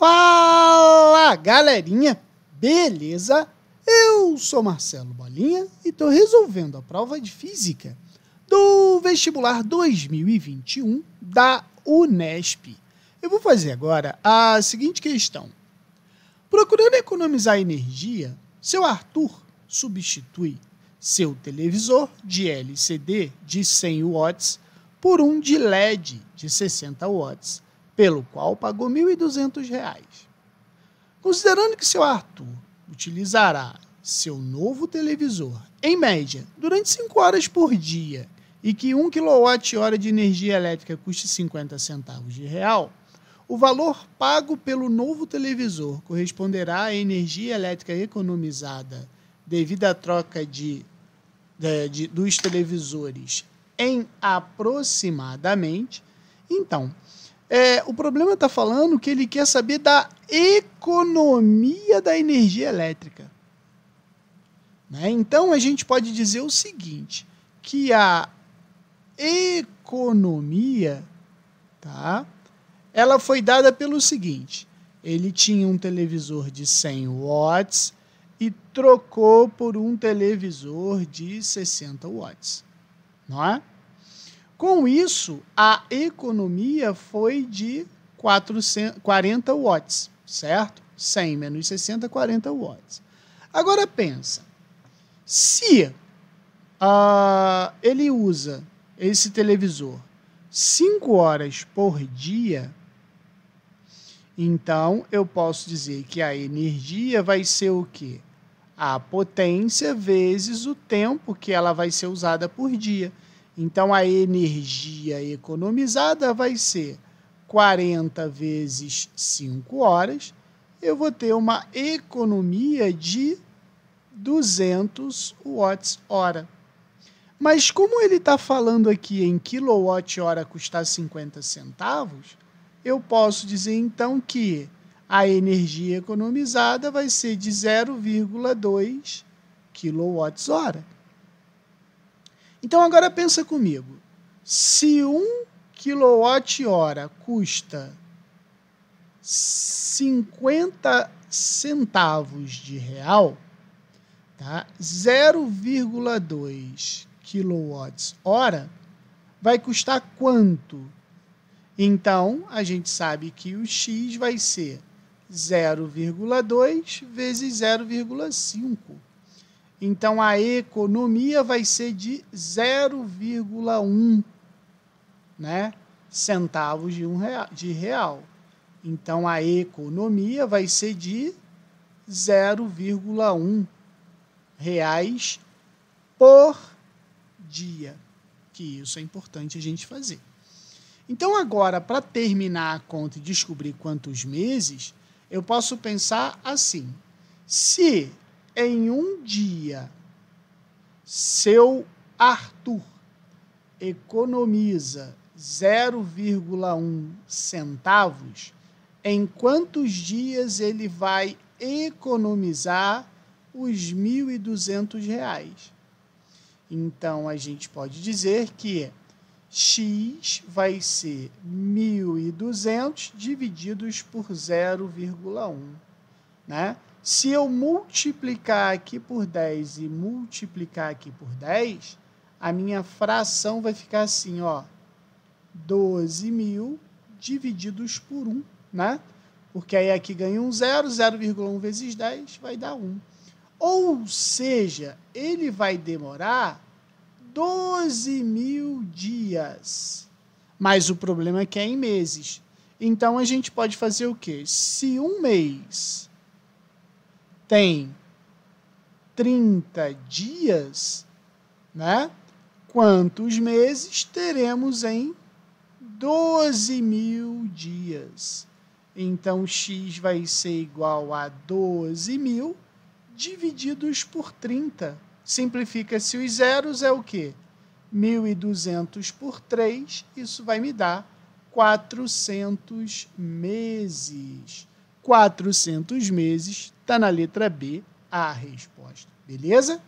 Fala galerinha, beleza? Eu sou Marcelo Bolinha e estou resolvendo a prova de física do vestibular 2021 da Unesp. Eu vou fazer agora a seguinte questão: Procurando economizar energia, seu Arthur substitui seu televisor de LCD de 100 watts por um de LED de 60 watts pelo qual pagou R$ 1.200. Considerando que seu Arthur utilizará seu novo televisor, em média, durante 5 horas por dia, e que 1 kWh de energia elétrica custe 50 centavos de real, o valor pago pelo novo televisor corresponderá à energia elétrica economizada devido à troca de, de, de dos televisores em aproximadamente. Então, é, o problema está falando que ele quer saber da economia da energia elétrica. Né? Então a gente pode dizer o seguinte: que a economia, tá? Ela foi dada pelo seguinte: ele tinha um televisor de 100 watts e trocou por um televisor de 60 watts, não é? Com isso, a economia foi de 400, 40 watts, certo? 100 menos 60, 40 watts. Agora pensa, se uh, ele usa esse televisor 5 horas por dia, então eu posso dizer que a energia vai ser o quê? A potência vezes o tempo que ela vai ser usada por dia. Então a energia economizada vai ser 40 vezes 5 horas, eu vou ter uma economia de 200 watts-hora. Mas como ele está falando aqui em quilowatt-hora custar 50 centavos, eu posso dizer então que a energia economizada vai ser de 0,2 quilowatts-hora. Então agora pensa comigo. Se um quilowatt-hora custa 50 centavos de real, tá? 0,2 quilowatts-hora vai custar quanto? Então, a gente sabe que o x vai ser 0,2 vezes 0,5 então a economia vai ser de 0,1 né, centavos de, um real, de real. Então a economia vai ser de 0,1 reais por dia. Que isso é importante a gente fazer. Então agora, para terminar a conta e descobrir quantos meses, eu posso pensar assim: se em um dia, seu Arthur economiza 0,1 centavos, em quantos dias ele vai economizar os R$ 1.200? Então, a gente pode dizer que x vai ser 1.200 divididos por 0,1, né? Se eu multiplicar aqui por 10 e multiplicar aqui por 10, a minha fração vai ficar assim, ó, 12 mil divididos por 1, né? Porque aí aqui ganha um zero, 0,1 vezes 10 vai dar 1. Ou seja, ele vai demorar 12 mil dias. Mas o problema é que é em meses. Então a gente pode fazer o quê? Se um mês tem 30 dias, né? Quantos meses teremos em 12 mil dias? Então, x vai ser igual a 12 mil divididos por 30. Simplifica-se os zeros, é o quê? 1.200 por 3, isso vai me dar 400 meses. 400 meses, está na letra B a resposta. Beleza?